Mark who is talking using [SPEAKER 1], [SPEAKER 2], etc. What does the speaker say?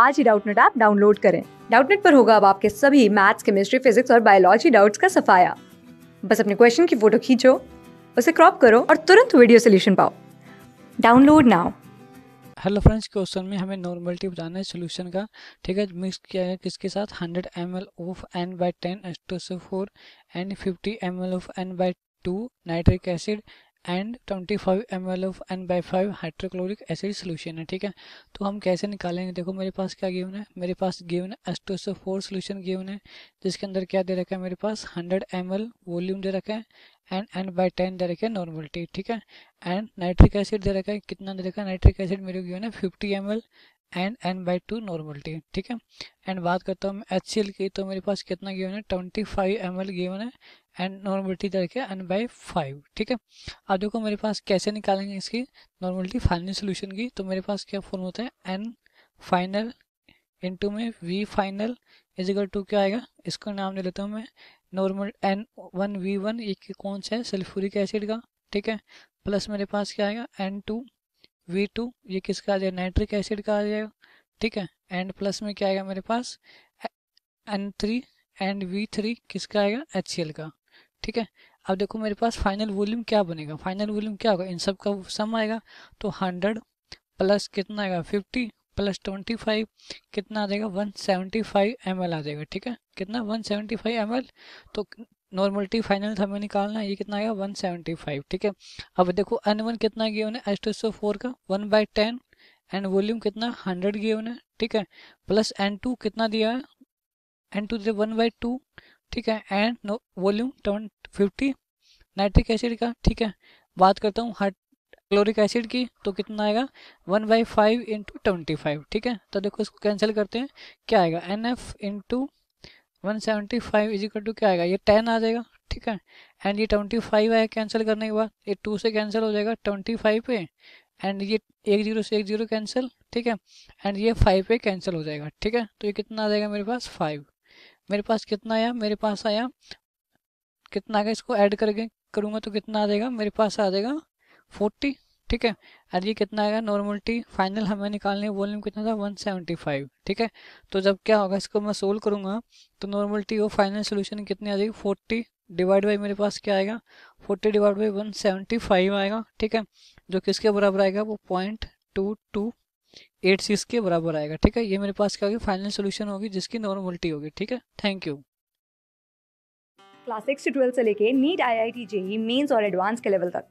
[SPEAKER 1] आज ही Doubtnut app download करें डाउटनेट पर होगा अब आपके सभी मैथ्स केमिस्ट्री फिजिक्स और बायोलॉजी डाउट्स का सफाया बस अपने क्वेश्चन की फोटो खींचो उसे क्रॉप करो और तुरंत वीडियो सोल्यूशन पाओ download now
[SPEAKER 2] hello friends question में हमें नॉर्मलिटी बताना है सोल्यूशन का ठीक है मिक्स किया है किसके साथ 100 M L of N by ten S two SO four and fifty M L of N by two nitric acid and 25 five M L of N by five hydrochloric acid solution है ठीक है तो हम कैसे निकालेंगे देखो मेरे पास क्या गेवन है मेरे पास given S four solution given है जिसके अंदर क्या दे रखा है मेरे पास हंड्रेड एम एल वॉल्यूम दे रखा है एंड एंड बाई टेन दे रखा है नॉर्मलिटी ठीक है एंड नाइट्रिक एसिड दे रखा है कितना दे रखा है नाइट्रिक एसिड मेरे गेवन है fifty M L and N by two normality ठीक है एंड बात करता हूँ मैं एच सी एल की तो मेरे पास कितना गेवन है twenty five M L given है एंड नॉर्मलिटी करके एन बाई फाइव ठीक है अब देखो मेरे पास कैसे निकालेंगे इसकी नॉर्मलिटी फाइनल सोल्यूशन की तो मेरे पास क्या फॉर्म होता है एन फाइनल इंटू में वी फाइनल इजिकल टू क्या आएगा इसका नाम ले लेता हूँ मैं normal N one V one ये कौन सा है सल्फ्यूरिक एसिड का ठीक है प्लस मेरे पास क्या आएगा एन टू वी टू ये किसका आ जाए नाइट्रिक एसिड का आ जाएगा ठीक है एंड प्लस में क्या आएगा मेरे पास N three and V three किसका आएगा एच का ठीक है अब देखो मेरे पास फाइनल वॉल्यूम क्या बनेगा फाइनल वॉल्यूम क्या होगा इन सब का सम आएगा तो हंड्रेड प्लस कितना आएगा फिफ्टी प्लस ट्वेंटी फाइव कितना आ जाएगा वन सेवेंटी फाइव एम आ जाएगा ठीक है कितना वन सेवेंटी फाइव तो नॉर्मलिटी फाइनल हमें निकालना है ये कितना आएगा 175 ठीक है अब देखो एन वन कितना गया उन्हें एस टू फोर का one by ten and volume कितना हंड्रेड गया उन्हें ठीक है प्लस एन टू कितना दिया है एन टू दिया वन बाई टू ठीक है and volume ten fifty nitric acid का ठीक है बात करता हूँ हार्ट क्लोरिक एसिड की तो कितना आएगा one by five into twenty five ठीक है तो देखो इसको कैंसिल करते हैं क्या आएगा N F into one seventy five is equal to क्या आएगा ये टेन आ जाएगा ठीक है एंड ये ट्वेंटी फाइव आया कैंसिल करने के बाद ये टू से कैंसिल हो जाएगा ट्वेंटी फाइव पे एंड ये एक जीरो से एक जीरो कैंसिल ठीक है एंड ये फाइव पे कैंसिल हो जाएगा ठीक है तो ये कितना आ जाएगा मेरे पास फाइव मेरे पास कितना आया मेरे पास आया कितना गया इसको ऐड करके करूँगा तो कितना आ जाएगा मेरे पास आ जाएगा फोर्टी ठीक है और ये कितना आएगा नॉर्मलिटी फाइनल हमें निकालने है वॉल्यूम कितना था 175 ठीक है तो जब क्या होगा इसको मैं सोल्व करूंगा तो नॉर्मलिटी वो फाइनल सोल्यूशन कितनी आ जाएगी फोर्टी डिवाइड बाई मेरे पास क्या आएगा forty divide by one seventy five आएगा ठीक है जो किसके बराबर आएगा वो point two two eight six के बराबर आएगा ठीक है ये मेरे पास क्या होगी फाइनल सोल्यूशन होगी जिसकी नॉर्मलिटी होगी ठीक है थैंक यू
[SPEAKER 1] क्लास सिक्स से ट्वेल्थ से लेके NEET I I T JEE mains और एडवांस के लेवल तक